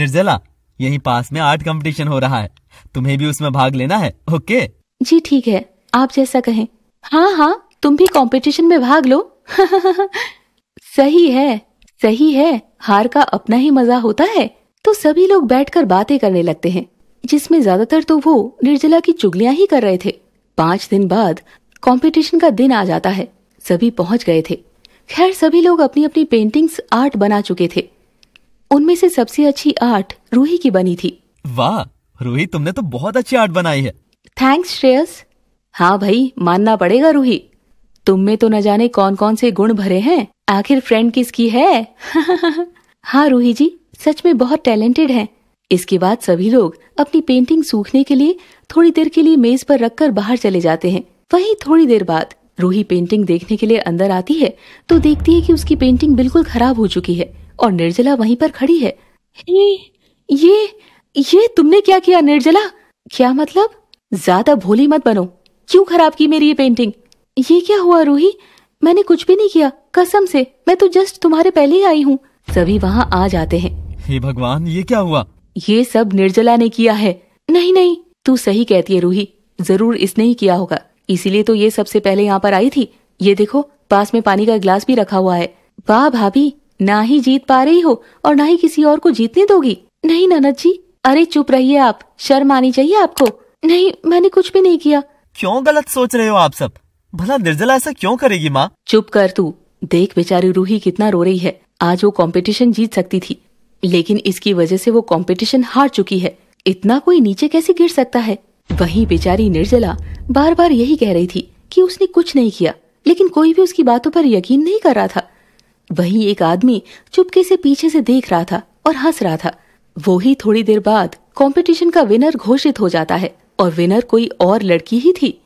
निर्जला यही पास में आर्ट कंपटीशन हो रहा है तुम्हें भी उसमें भाग लेना है ओके जी ठीक है आप जैसा कहें हाँ हाँ तुम भी कंपटीशन में भाग लो सही है सही है हार का अपना ही मजा होता है तो सभी लोग बैठकर बातें करने लगते हैं जिसमें ज्यादातर तो वो निर्जला की चुगलियां ही कर रहे थे पाँच दिन बाद कंपटीशन का दिन आ जाता है सभी पहुंच गए थे खैर सभी लोग अपनी अपनी पेंटिंग्स आर्ट बना चुके थे उनमें से सबसे अच्छी आर्ट रूही की बनी थी वाह रूही तुमने तो बहुत अच्छी आर्ट बनाई है थैंक्स श्रेयस हाँ भाई मानना पड़ेगा रूही तुम में तो न जाने कौन कौन से गुण भरे हैं आखिर फ्रेंड किसकी है हाँ रूही जी सच में बहुत टैलेंटेड हैं इसके बाद सभी लोग अपनी पेंटिंग सूखने के लिए थोड़ी देर के लिए मेज पर रखकर बाहर चले जाते हैं वहीं थोड़ी देर बाद रूही पेंटिंग देखने के लिए अंदर आती है तो देखती है कि उसकी पेंटिंग बिल्कुल खराब हो चुकी है और निर्जला वहीं पर खड़ी है ये ये ये तुमने क्या किया निर्जला क्या मतलब ज्यादा भोली मत बनो क्यों खराब की मेरी ये पेंटिंग ये क्या हुआ रूही मैंने कुछ भी नहीं किया कसम से मैं तो जस्ट तुम्हारे पहले ही आई हूँ सभी वहाँ आ जाते हैं हे भगवान ये क्या हुआ ये सब निर्जला ने किया है नहीं नहीं तू सही कहती है रूही जरूर इसने ही किया होगा इसीलिए तो ये सबसे पहले यहाँ पर आई थी ये देखो पास में पानी का गिलास भी रखा हुआ है वाह भाभी ना ही जीत पा रही हो और ना ही किसी और को जीतने दोगी नहीं ननद जी अरे चुप रहिए आप शर्म आनी चाहिए आपको नहीं मैंने कुछ भी नहीं किया क्यों गलत सोच रहे हो आप सब भला निर्जला ऐसा क्यों करेगी माँ चुप कर तू देख बेचारी रूही कितना रो रही है आज वो कंपटीशन जीत सकती थी लेकिन इसकी वजह से वो कंपटीशन हार चुकी है इतना कोई नीचे कैसे गिर सकता है वहीं बेचारी निर्जला बार बार यही कह रही थी कि उसने कुछ नहीं किया लेकिन कोई भी उसकी बातों पर यकीन नहीं कर रहा था वहीं एक आदमी चुपके से पीछे से देख रहा था और हंस रहा था वो ही थोड़ी देर बाद कंपटीशन का विनर घोषित हो जाता है और विनर कोई और लड़की ही थी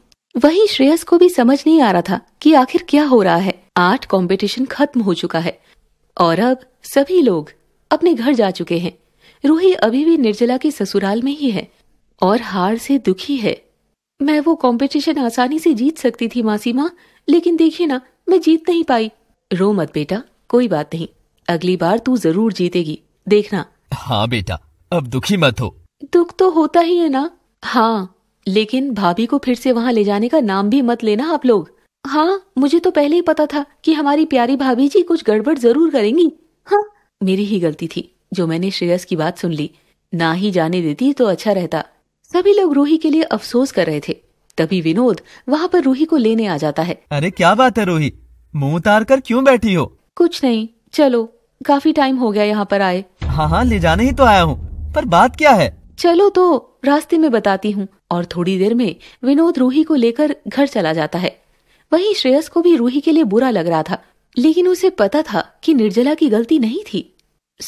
वहीं श्रेयस को भी समझ नहीं आ रहा था कि आखिर क्या हो रहा है आठ कंपटीशन खत्म हो चुका है और अब सभी लोग अपने घर जा चुके हैं रूही अभी भी निर्जला के ससुराल में ही है और हार से दुखी है मैं वो कंपटीशन आसानी से जीत सकती थी मासी माँ लेकिन देखिए ना मैं जीत नहीं पाई रो मत बेटा कोई बात नहीं अगली बार तू जरूर जीतेगी देखना हाँ बेटा अब दुखी मत हो दुख तो होता ही है ना हाँ लेकिन भाभी को फिर से वहाँ ले जाने का नाम भी मत लेना आप लोग हाँ मुझे तो पहले ही पता था कि हमारी प्यारी भाभी जी कुछ गड़बड़ जरूर करेंगी हाँ मेरी ही गलती थी जो मैंने श्रेयस की बात सुन ली ना ही जाने देती तो अच्छा रहता सभी लोग रूही के लिए अफसोस कर रहे थे तभी विनोद वहाँ पर रूही को लेने आ जाता है अरे क्या बात है रूही मुंह उतार कर क्यों बैठी हो कुछ नहीं चलो काफी टाइम हो गया यहाँ पर आए हाँ हाँ ले जाने ही तो आया हूँ पर बात क्या है चलो तो रास्ते में बताती हूँ और थोड़ी देर में विनोद रूही को लेकर घर चला जाता है वही श्रेयस को भी रूही के लिए बुरा लग रहा था लेकिन उसे पता था कि निर्जला की गलती नहीं थी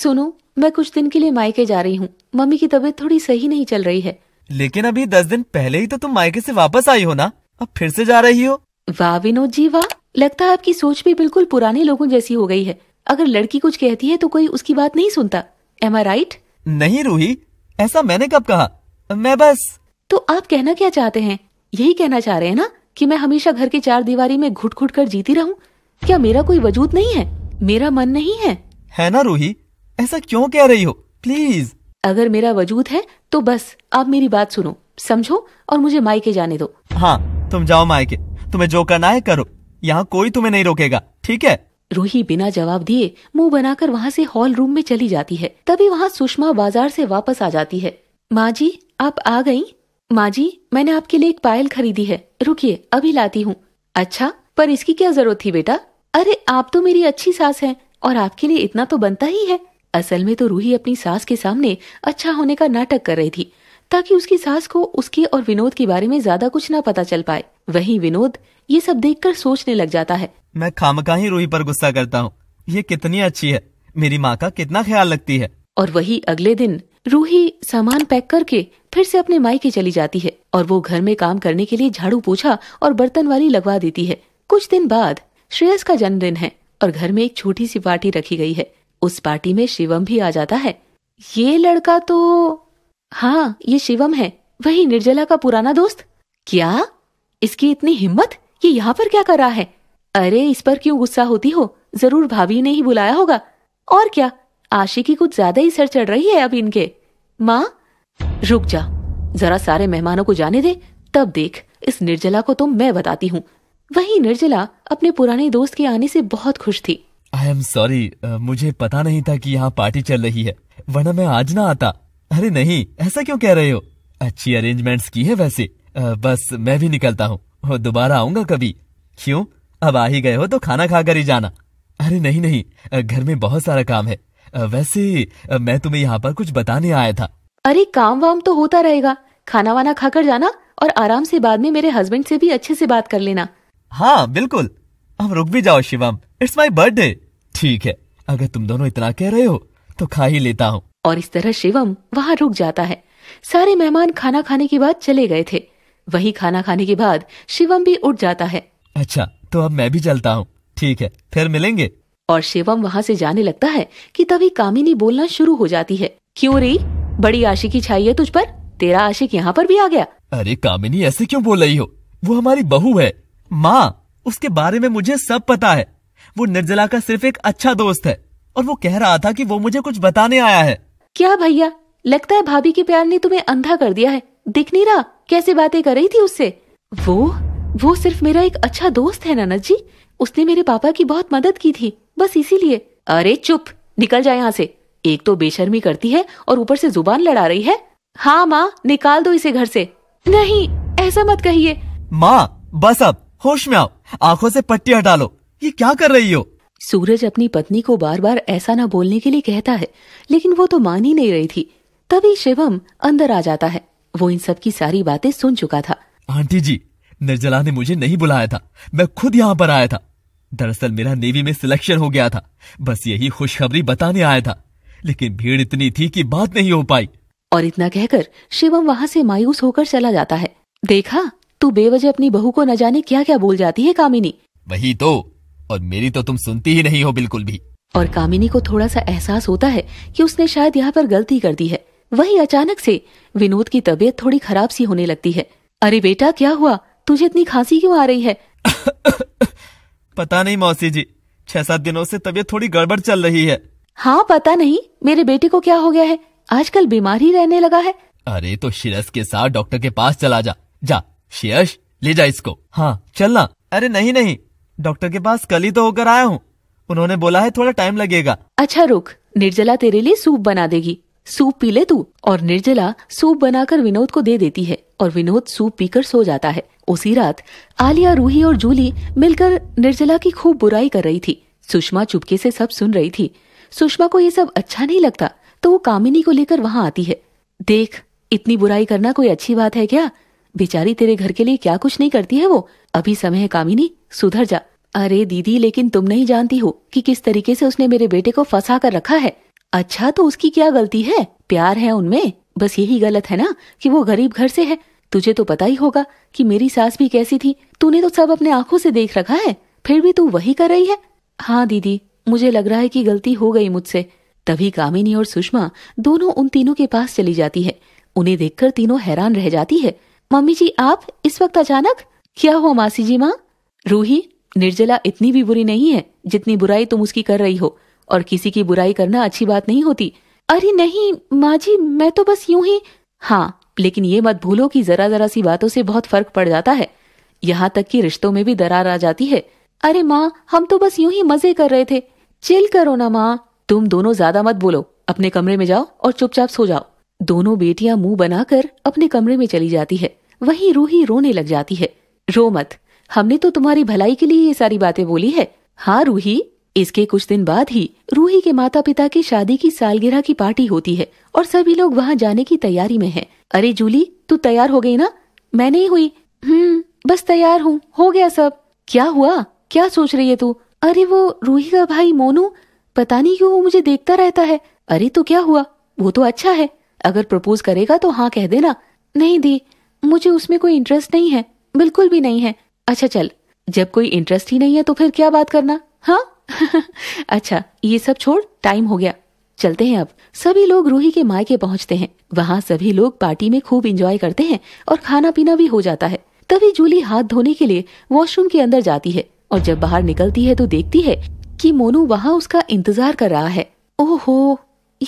सुनो मैं कुछ दिन के लिए मायके जा रही हूँ मम्मी की तबीयत थोड़ी सही नहीं चल रही है लेकिन अभी दस दिन पहले ही तो तुम मायके से वापस आई हो ना अब फिर से जा रही हो वाह विनोद जी वाह लगता है आपकी सोच भी बिल्कुल पुराने लोगों जैसी हो गई है अगर लड़की कुछ कहती है तो कोई उसकी बात नहीं सुनता एम आई राइट नहीं रूही ऐसा मैंने कब कहा मैं बस तो आप कहना क्या चाहते हैं यही कहना चाह रहे हैं ना कि मैं हमेशा घर के चार दीवारी में घुट घुट कर जीती रहूं? क्या मेरा कोई वजूद नहीं है मेरा मन नहीं है है ना रूही ऐसा क्यों कह रही हो प्लीज अगर मेरा वजूद है तो बस आप मेरी बात सुनो समझो और मुझे मायके जाने दो हाँ तुम जाओ मायके तुम्हें जो करना है करो यहाँ कोई तुम्हें नहीं रोकेगा ठीक है रूही बिना जवाब दिए मुंह बनाकर वहाँ से हॉल रूम में चली जाती है तभी वहाँ सुषमा बाजार से वापस आ जाती है माँ जी आप आ गयी माँ जी मैंने आपके लिए एक पायल खरीदी है रुकिए अभी लाती हूँ अच्छा पर इसकी क्या जरूरत थी बेटा अरे आप तो मेरी अच्छी सास हैं और आपके लिए इतना तो बनता ही है असल में तो रूही अपनी सास के सामने अच्छा होने का नाटक कर रही थी ताकि उसकी सास को उसके और विनोद के बारे में ज्यादा कुछ ना पता चल पाए वहीं विनोद ये सब देखकर सोचने लग जाता है मैं खामखा ही रूही पर गुस्सा करता हूँ ये कितनी अच्छी है मेरी माँ का कितना ख्याल रखती है और वही अगले दिन रूही सामान पैक करके फिर से अपने मायके चली जाती है और वो घर में काम करने के लिए झाड़ू पोछा और बर्तन वाली लगवा देती है कुछ दिन बाद श्रेयस का जन्मदिन है और घर में एक छोटी सी पार्टी रखी गई है उस पार्टी में शिवम भी आ जाता है ये लड़का तो हाँ ये शिवम है वही निर्जला का पुराना दोस्त क्या इसकी इतनी हिम्मत ये यहाँ पर क्या कर रहा है अरे इस पर क्यों गुस्सा होती हो जरूर भाभी ने ही बुलाया होगा और क्या आशी की कुछ ज्यादा ही सर चढ़ रही है अब इनके माँ रुक जा जरा सारे मेहमानों को जाने दे तब देख इस निर्जला को तो मैं बताती हूँ वही निर्जला अपने पुराने दोस्त के आने से बहुत खुश थी आई एम सॉरी मुझे पता नहीं था कि यहाँ पार्टी चल रही है वरना मैं आज ना आता अरे नहीं ऐसा क्यों कह रहे हो अच्छी अरेंजमेंट्स की है वैसे आ, uh, बस मैं भी निकलता हूँ दोबारा आऊंगा कभी क्यों अब आ ही गए हो तो खाना खा कर ही जाना अरे नहीं नहीं uh, घर में बहुत सारा काम है uh, वैसे मैं तुम्हें यहाँ पर कुछ बताने आया था अरे काम वाम तो होता रहेगा खाना वाना खाकर जाना और आराम से बाद में मेरे हस्बैंड से भी अच्छे से बात कर लेना हाँ बिल्कुल अब रुक भी जाओ शिवम इट्स माई बर्थडे ठीक है अगर तुम दोनों इतना कह रहे हो तो खा ही लेता हूँ और इस तरह शिवम वहाँ रुक जाता है सारे मेहमान खाना खाने के बाद चले गए थे वही खाना खाने के बाद शिवम भी उठ जाता है अच्छा तो अब मैं भी चलता हूँ ठीक है फिर मिलेंगे और शिवम वहाँ से जाने लगता है कि तभी कामिनी बोलना शुरू हो जाती है क्यों रे बड़ी आशिकी छाई है तुझ पर तेरा आशिक यहाँ पर भी आ गया अरे कामिनी ऐसे क्यों बोल रही हो वो हमारी बहू है माँ उसके बारे में मुझे सब पता है वो निर्जला का सिर्फ एक अच्छा दोस्त है और वो कह रहा था कि वो मुझे कुछ बताने आया है क्या भैया लगता है भाभी के प्यार ने तुम्हें अंधा कर दिया है दिख नहीं रहा कैसे बातें कर रही थी उससे वो वो सिर्फ मेरा एक अच्छा दोस्त है ननद जी उसने मेरे पापा की बहुत मदद की थी बस इसीलिए अरे चुप निकल जाए यहाँ से एक तो बेशर्मी करती है और ऊपर से जुबान लड़ा रही है हाँ माँ निकाल दो इसे घर से नहीं ऐसा मत कहिए माँ बस अब होश में आओ आंखों से पट्टी हटा लो ये क्या कर रही हो सूरज अपनी पत्नी को बार बार ऐसा ना बोलने के लिए कहता है लेकिन वो तो मान ही नहीं रही थी तभी शिवम अंदर आ जाता है वो इन सब की सारी बातें सुन चुका था आंटी जी निर्जला ने मुझे नहीं बुलाया था मैं खुद यहाँ पर आया था दरअसल मेरा नेवी में सिलेक्शन हो गया था बस यही खुशखबरी बताने आया था लेकिन भीड़ इतनी थी कि बात नहीं हो पाई और इतना कहकर शिवम वहाँ से मायूस होकर चला जाता है देखा तू बेवजह अपनी बहू को न जाने क्या क्या बोल जाती है कामिनी वही तो और मेरी तो तुम सुनती ही नहीं हो बिल्कुल भी और कामिनी को थोड़ा सा एहसास होता है कि उसने शायद यहाँ पर गलती कर दी है वही अचानक से विनोद की तबीयत थोड़ी खराब सी होने लगती है अरे बेटा क्या हुआ तुझे इतनी खांसी क्यों आ रही है पता नहीं मौसी जी छह सात दिनों से तबीयत थोड़ी गड़बड़ चल रही है हाँ पता नहीं मेरे बेटे को क्या हो गया है आजकल बीमार ही रहने लगा है अरे तो शिरस के साथ डॉक्टर के पास चला जा जा शेयर्स ले जा इसको हाँ चलना अरे नहीं नहीं डॉक्टर के पास कल ही तो होकर आया हूँ उन्होंने बोला है थोड़ा टाइम लगेगा अच्छा रुक निर्जला तेरे लिए सूप बना देगी सूप पी ले तू और निर्जला सूप बनाकर विनोद को दे देती है और विनोद सूप पीकर सो जाता है उसी रात आलिया रूही और जूली मिलकर निर्जला की खूब बुराई कर रही थी सुषमा चुपके से सब सुन रही थी सुषमा को ये सब अच्छा नहीं लगता तो वो कामिनी को लेकर वहाँ आती है देख इतनी बुराई करना कोई अच्छी बात है क्या बेचारी तेरे घर के लिए क्या कुछ नहीं करती है वो अभी समय है कामिनी सुधर जा अरे दीदी लेकिन तुम नहीं जानती हो कि किस तरीके से उसने मेरे बेटे को फंसा कर रखा है अच्छा तो उसकी क्या गलती है प्यार है उनमें बस यही गलत है ना कि वो गरीब घर से है तुझे तो पता ही होगा कि मेरी सास भी कैसी थी तूने तो सब अपने आंखों से देख रखा है फिर भी तू वही कर रही है हाँ दीदी मुझे लग रहा है कि गलती हो गई मुझसे तभी कामिनी और सुषमा दोनों उन तीनों के पास चली जाती है उन्हें देखकर तीनों हैरान रह जाती है मम्मी जी आप इस वक्त अचानक क्या हो मासी जी माँ रूही निर्जला इतनी भी बुरी नहीं है जितनी बुराई तुम उसकी कर रही हो और किसी की बुराई करना अच्छी बात नहीं होती अरे नहीं माँ जी मैं तो बस यूं ही हाँ लेकिन ये मत भूलो कि जरा जरा सी बातों से बहुत फर्क पड़ जाता है यहाँ तक कि रिश्तों में भी दरार आ जाती है अरे माँ हम तो बस यूं ही मजे कर रहे थे चिल करो ना माँ तुम दोनों ज्यादा मत बोलो अपने कमरे में जाओ और चुपचाप सो जाओ दोनों बेटियां मुंह बनाकर अपने कमरे में चली जाती है वहीं रूही रोने लग जाती है रो मत हमने तो तुम्हारी भलाई के लिए ये सारी बातें बोली है हाँ रूही इसके कुछ दिन बाद ही रूही के माता पिता की शादी की सालगिरह की पार्टी होती है और सभी लोग वहाँ जाने की तैयारी में हैं। अरे जूली तू तैयार हो गई ना मैं नहीं हुई हम्म बस तैयार हूँ हो गया सब क्या हुआ क्या सोच रही है तू अरे वो रूही का भाई मोनू पता नहीं क्यों वो मुझे देखता रहता है अरे तो क्या हुआ वो तो अच्छा है अगर प्रपोज करेगा तो हाँ कह देना नहीं दी मुझे उसमें कोई इंटरेस्ट नहीं है बिल्कुल भी नहीं है अच्छा चल जब कोई इंटरेस्ट ही नहीं है तो फिर क्या बात करना हाँ अच्छा ये सब छोड़ टाइम हो गया चलते हैं अब सभी लोग रूही के मायके पहुंचते हैं वहाँ सभी लोग पार्टी में खूब इंजॉय करते हैं और खाना पीना भी हो जाता है तभी जूली हाथ धोने के लिए वॉशरूम के अंदर जाती है और जब बाहर निकलती है तो देखती है कि मोनू वहाँ उसका इंतजार कर रहा है ओहो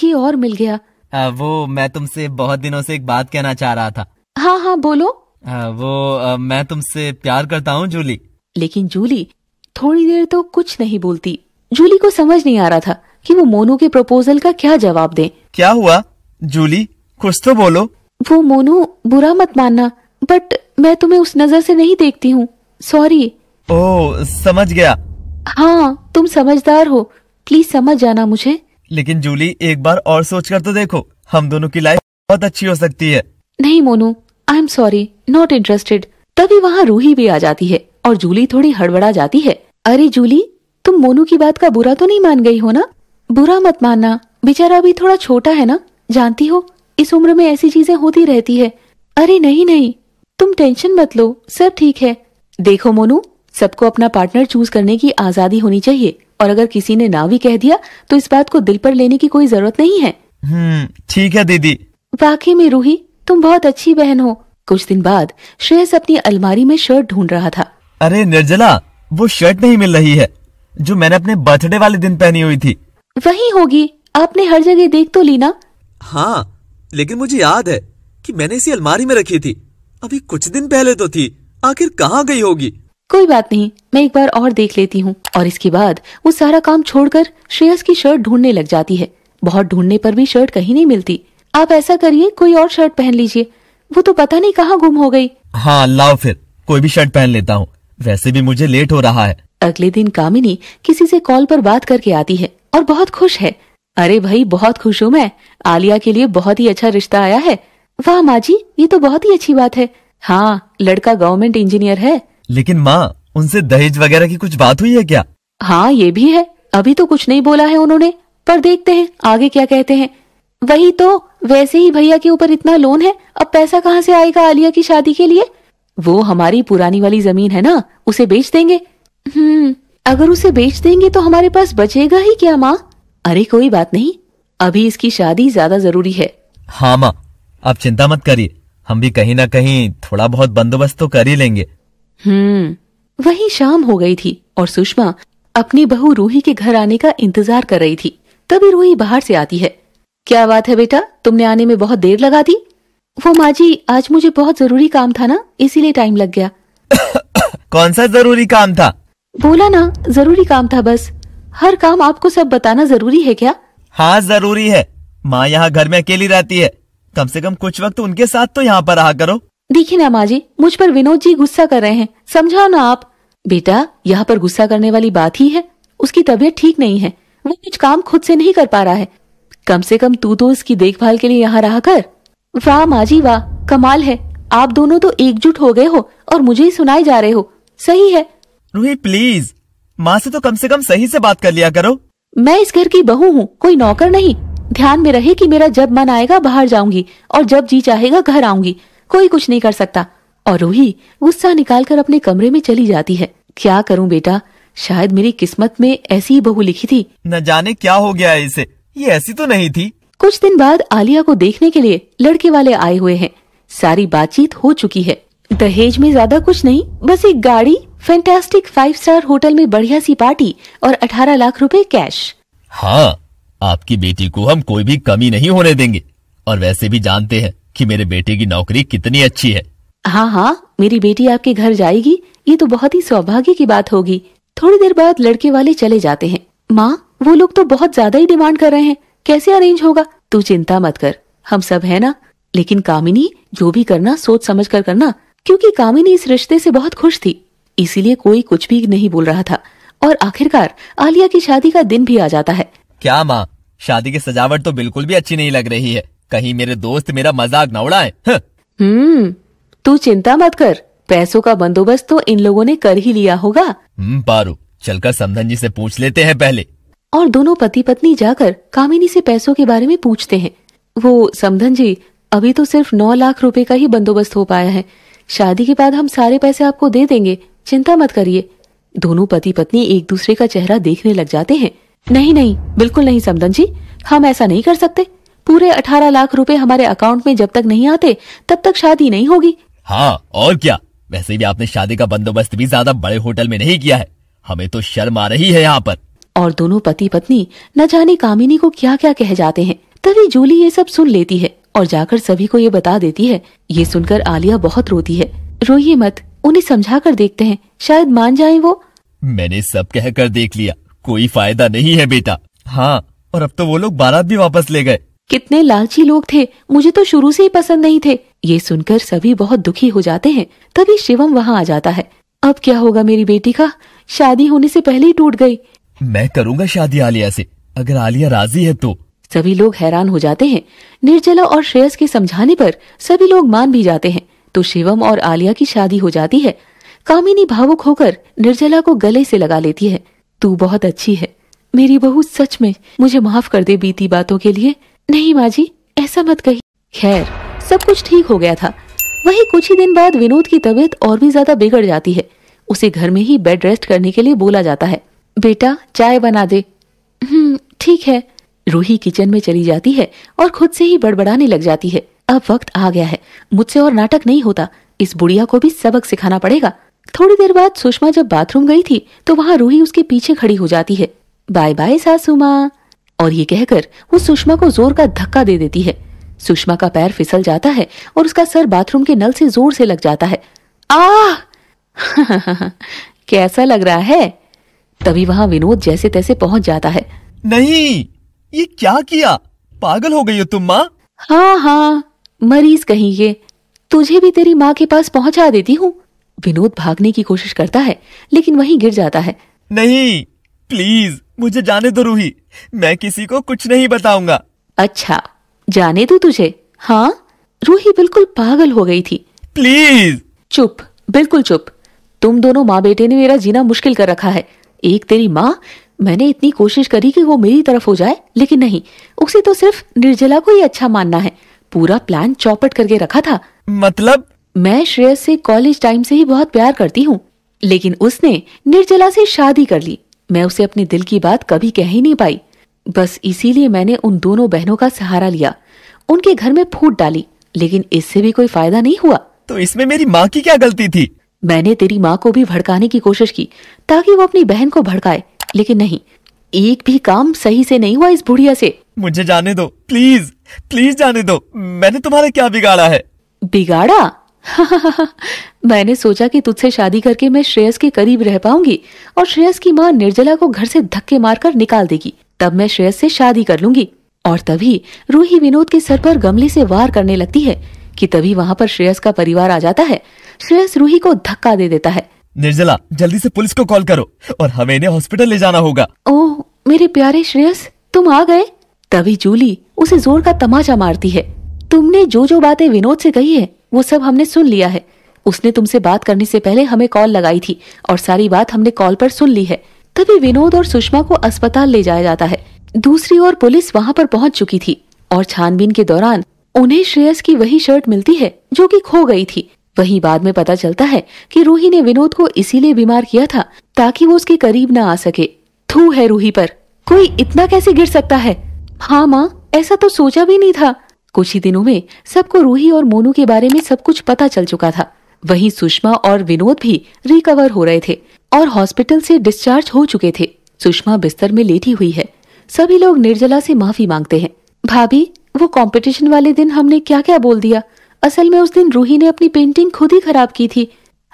ये और मिल गया आ, वो मैं तुमसे बहुत दिनों से एक बात कहना चाह रहा था हाँ हाँ बोलो आ, हाँ, वो आ, मैं तुमसे प्यार करता हूँ जूली लेकिन जूली थोड़ी देर तो कुछ नहीं बोलती जूली को समझ नहीं आ रहा था कि वो मोनू के प्रपोजल का क्या जवाब दे क्या हुआ जूली कुछ तो बोलो वो मोनू बुरा मत मानना बट मैं तुम्हें उस नजर से नहीं देखती हूँ सॉरी ओ समझ गया हाँ तुम समझदार हो प्लीज समझ जाना मुझे लेकिन जूली एक बार और सोच कर तो देखो हम दोनों की लाइफ बहुत अच्छी हो सकती है नहीं Monu I am sorry not interested तभी वहाँ रूही भी आ जाती है और जूली थोड़ी हड़बड़ा जाती है अरे जूली तुम मोनू की बात का बुरा तो नहीं मान गई हो ना बुरा मत मानना बेचारा अभी थोड़ा छोटा है ना जानती हो इस उम्र में ऐसी चीजें होती रहती है अरे नहीं नहीं तुम टेंशन मत लो सब ठीक है देखो मोनू सबको अपना पार्टनर चूज करने की आजादी होनी चाहिए और अगर किसी ने ना भी कह दिया तो इस बात को दिल पर लेने की कोई जरूरत नहीं है हम्म, ठीक है दीदी बाकी में रूही तुम बहुत अच्छी बहन हो कुछ दिन बाद श्रेयस अपनी अलमारी में शर्ट ढूंढ रहा था अरे निर्जला वो शर्ट नहीं मिल रही है जो मैंने अपने बर्थडे वाले दिन पहनी हुई थी वही होगी आपने हर जगह देख तो ली ना हाँ लेकिन मुझे याद है कि मैंने इसी अलमारी में रखी थी अभी कुछ दिन पहले तो थी आखिर कहाँ गई होगी कोई बात नहीं मैं एक बार और देख लेती हूँ और इसके बाद वो सारा काम छोड़कर श्रेयस की शर्ट ढूंढने लग जाती है बहुत ढूंढने पर भी शर्ट कहीं नहीं मिलती आप ऐसा करिए कोई और शर्ट पहन लीजिए वो तो पता नहीं कहाँ गुम हो गई हाँ लाओ फिर कोई भी शर्ट पहन लेता हूँ वैसे भी मुझे लेट हो रहा है अगले दिन कामिनी किसी से कॉल पर बात करके आती है और बहुत खुश है अरे भाई बहुत खुश हूँ मैं आलिया के लिए बहुत ही अच्छा रिश्ता आया है वाह माँ जी ये तो बहुत ही अच्छी बात है हाँ लड़का गवर्नमेंट इंजीनियर है लेकिन माँ उनसे दहेज वगैरह की कुछ बात हुई है क्या हाँ ये भी है अभी तो कुछ नहीं बोला है उन्होंने पर देखते हैं आगे क्या कहते हैं वही तो वैसे ही भैया के ऊपर इतना लोन है अब पैसा कहाँ से आएगा आलिया की शादी के लिए वो हमारी पुरानी वाली जमीन है ना उसे बेच देंगे हम्म अगर उसे बेच देंगे तो हमारे पास बचेगा ही क्या माँ अरे कोई बात नहीं अभी इसकी शादी ज्यादा जरूरी है हाँ माँ आप चिंता मत करिए हम भी कहीं ना कहीं थोड़ा बहुत बंदोबस्त तो कर ही लेंगे हम्म वही शाम हो गई थी और सुषमा अपनी बहू रूही के घर आने का इंतजार कर रही थी तभी रूही बाहर से आती है क्या बात है बेटा तुमने आने में बहुत देर लगा दी वो माँ जी आज मुझे बहुत जरूरी काम था ना इसीलिए टाइम लग गया कौन सा जरूरी काम था बोला ना जरूरी काम था बस हर काम आपको सब बताना जरूरी है क्या हाँ जरूरी है माँ यहाँ घर में अकेली रहती है कम से कम कुछ वक्त उनके साथ तो यहाँ पर रहा करो देखिए ना माँ जी मुझ पर विनोद जी गुस्सा कर रहे हैं समझाओ ना आप बेटा यहाँ पर गुस्सा करने वाली बात ही है उसकी तबीयत ठीक नहीं है वो कुछ काम खुद से नहीं कर पा रहा है कम से कम तू तो इसकी देखभाल के लिए यहाँ रहा कर वाह माजी वाह कमाल है आप दोनों तो एकजुट हो गए हो और मुझे ही सुनाई जा रहे हो सही है रूही प्लीज माँ से तो कम से कम सही से बात कर लिया करो मैं इस घर की बहू हूँ कोई नौकर नहीं ध्यान में रहे कि मेरा जब मन आएगा बाहर जाऊंगी और जब जी चाहेगा घर आऊंगी कोई कुछ नहीं कर सकता और रूही गुस्सा निकाल कर अपने कमरे में चली जाती है क्या करूँ बेटा शायद मेरी किस्मत में ऐसी ही बहू लिखी थी न जाने क्या हो गया है इसे ये ऐसी तो नहीं थी कुछ दिन बाद आलिया को देखने के लिए लड़के वाले आए हुए हैं सारी बातचीत हो चुकी है दहेज में ज्यादा कुछ नहीं बस एक गाड़ी फैंटास्टिक फाइव स्टार होटल में बढ़िया सी पार्टी और अठारह लाख रूपए कैश हाँ आपकी बेटी को हम कोई भी कमी नहीं होने देंगे और वैसे भी जानते हैं कि मेरे बेटे की नौकरी कितनी अच्छी है हाँ हाँ मेरी बेटी आपके घर जाएगी ये तो बहुत ही सौभाग्य की बात होगी थोड़ी देर बाद लड़के वाले चले जाते हैं माँ वो लोग तो बहुत ज्यादा ही डिमांड कर रहे हैं कैसे अरेंज होगा तू चिंता मत कर हम सब है ना लेकिन कामिनी जो भी करना सोच समझ कर करना क्योंकि कामिनी इस रिश्ते से बहुत खुश थी इसीलिए कोई कुछ भी नहीं बोल रहा था और आखिरकार आलिया की शादी का दिन भी आ जाता है क्या माँ शादी की सजावट तो बिल्कुल भी अच्छी नहीं लग रही है कहीं मेरे दोस्त मेरा मजाक न उड़ाए हम्म तू चिंता मत कर पैसों का बंदोबस्त तो इन लोगों ने कर ही लिया होगा हम्म, पारू चलकर समधन जी से पूछ लेते हैं पहले और दोनों पति पत्नी जाकर कामिनी से पैसों के बारे में पूछते हैं वो समधन जी अभी तो सिर्फ नौ लाख रुपए का ही बंदोबस्त हो पाया है शादी के बाद हम सारे पैसे आपको दे देंगे चिंता मत करिए दोनों पति पत्नी एक दूसरे का चेहरा देखने लग जाते हैं नहीं नहीं बिल्कुल नहीं समधन जी हम ऐसा नहीं कर सकते पूरे अठारह लाख रूपए हमारे अकाउंट में जब तक नहीं आते तब तक शादी नहीं होगी हाँ और क्या वैसे भी आपने शादी का बंदोबस्त भी ज्यादा बड़े होटल में नहीं किया है हमें तो शर्म आ रही है यहाँ पर और दोनों पति पत्नी न जाने कामिनी को क्या क्या कह जाते हैं तभी जूली ये सब सुन लेती है और जाकर सभी को ये बता देती है ये सुनकर आलिया बहुत रोती है रोइए मत उन्हें समझा कर देखते हैं शायद मान जाए वो मैंने सब कह कर देख लिया कोई फायदा नहीं है बेटा हाँ और अब तो वो लोग बारात भी वापस ले गए कितने लालची लोग थे मुझे तो शुरू से ही पसंद नहीं थे ये सुनकर सभी बहुत दुखी हो जाते हैं तभी शिवम वहाँ आ जाता है अब क्या होगा मेरी बेटी का शादी होने से पहले ही टूट गई मैं करूँगा शादी आलिया से अगर आलिया राजी है तो सभी लोग हैरान हो जाते हैं निर्जला और श्रेयस के समझाने पर सभी लोग मान भी जाते हैं तो शिवम और आलिया की शादी हो जाती है कामिनी भावुक होकर निर्जला को गले से लगा लेती है तू बहुत अच्छी है मेरी बहू सच में मुझे माफ कर दे बीती बातों के लिए नहीं माँ जी ऐसा मत कही खैर सब कुछ ठीक हो गया था वही कुछ ही दिन बाद विनोद की तबीयत और भी ज्यादा बिगड़ जाती है उसे घर में ही बेड रेस्ट करने के लिए बोला जाता है बेटा चाय बना दे हम्म, ठीक है रूही किचन में चली जाती है और खुद से ही बड़बड़ाने लग जाती है अब वक्त आ गया है मुझसे और नाटक नहीं होता इस बुढ़िया को भी सबक सिखाना पड़ेगा थोड़ी देर बाद सुषमा जब बाथरूम गई थी तो वहाँ रूही उसके पीछे खड़ी हो जाती है बाय बाय सासू माँ और ये कहकर वो सुषमा को जोर का धक्का दे देती है सुषमा का पैर फिसल जाता है और उसका सर बाथरूम के नल से जोर से लग जाता है आ कैसा लग रहा है तभी वहाँ विनोद जैसे तैसे पहुँच जाता है नहीं ये क्या किया पागल हो गई हो तुम माँ हाँ हाँ मरीज कहीं ये तुझे भी तेरी माँ के पास पहुँचा देती हूँ विनोद भागने की कोशिश करता है लेकिन वहीं गिर जाता है नहीं प्लीज मुझे जाने दो रूही मैं किसी को कुछ नहीं बताऊंगा अच्छा जाने दो तुझे हाँ रूही बिल्कुल पागल हो गई थी प्लीज चुप बिल्कुल चुप तुम दोनों माँ बेटे ने मेरा जीना मुश्किल कर रखा है एक तेरी माँ मैंने इतनी कोशिश करी कि वो मेरी तरफ हो जाए लेकिन नहीं उसे तो सिर्फ निर्जला को ही अच्छा मानना है पूरा प्लान चौपट करके रखा था मतलब मैं श्रेयस से कॉलेज टाइम से ही बहुत प्यार करती हूँ लेकिन उसने निर्जला से शादी कर ली मैं उसे अपने दिल की बात कभी कह ही नहीं पाई बस इसीलिए मैंने उन दोनों बहनों का सहारा लिया उनके घर में फूट डाली लेकिन इससे भी कोई फायदा नहीं हुआ तो इसमें मेरी माँ की क्या गलती थी मैंने तेरी माँ को भी भड़काने की कोशिश की ताकि वो अपनी बहन को भड़काए लेकिन नहीं एक भी काम सही से नहीं हुआ इस बुढ़िया से मुझे जाने दो प्लीज प्लीज जाने दो मैंने तुम्हारा क्या बिगाड़ा है बिगाड़ा मैंने सोचा कि तुझसे शादी करके मैं श्रेयस के करीब रह पाऊंगी और श्रेयस की माँ निर्जला को घर से धक्के मारकर निकाल देगी तब मैं श्रेयस से शादी कर लूंगी और तभी रूही विनोद के सर पर गमले से वार करने लगती है कि तभी वहाँ पर श्रेयस का परिवार आ जाता है श्रेयस रूही को धक्का दे देता है निर्जला जल्दी से पुलिस को कॉल करो और हमें इन्हें हॉस्पिटल ले जाना होगा ओह मेरे प्यारे श्रेयस तुम आ गए तभी जूली उसे जोर का तमाचा मारती है तुमने जो जो बातें विनोद से कही है वो सब हमने सुन लिया है उसने तुमसे बात करने से पहले हमें कॉल लगाई थी और सारी बात हमने कॉल पर सुन ली है तभी विनोद और सुषमा को अस्पताल ले जाया जाता है दूसरी ओर पुलिस वहाँ पर पहुँच चुकी थी और छानबीन के दौरान उन्हें श्रेयस की वही शर्ट मिलती है जो कि खो गई थी वहीं बाद में पता चलता है कि रूही ने विनोद को इसीलिए बीमार किया था ताकि वो उसके करीब ना आ सके थू है रूही पर कोई इतना कैसे गिर सकता है हाँ माँ ऐसा तो सोचा भी नहीं था कुछ ही दिनों में सबको रूही और मोनू के बारे में सब कुछ पता चल चुका था वहीं सुषमा और विनोद भी रिकवर हो रहे थे और हॉस्पिटल से डिस्चार्ज हो चुके थे सुषमा बिस्तर में लेटी हुई है सभी लोग निर्जला से माफी मांगते हैं भाभी वो कंपटीशन वाले दिन हमने क्या क्या बोल दिया असल में उस दिन रूही ने अपनी पेंटिंग खुद ही खराब की थी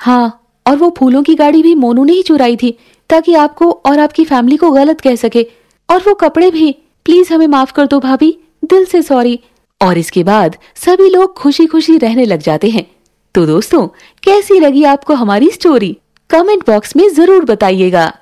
हाँ और वो फूलों की गाड़ी भी मोनू ने ही चुराई थी ताकि आपको और आपकी फैमिली को गलत कह सके और वो कपड़े भी प्लीज हमें माफ कर दो भाभी दिल से सॉरी और इसके बाद सभी लोग खुशी खुशी रहने लग जाते हैं तो दोस्तों कैसी लगी आपको हमारी स्टोरी कमेंट बॉक्स में जरूर बताइएगा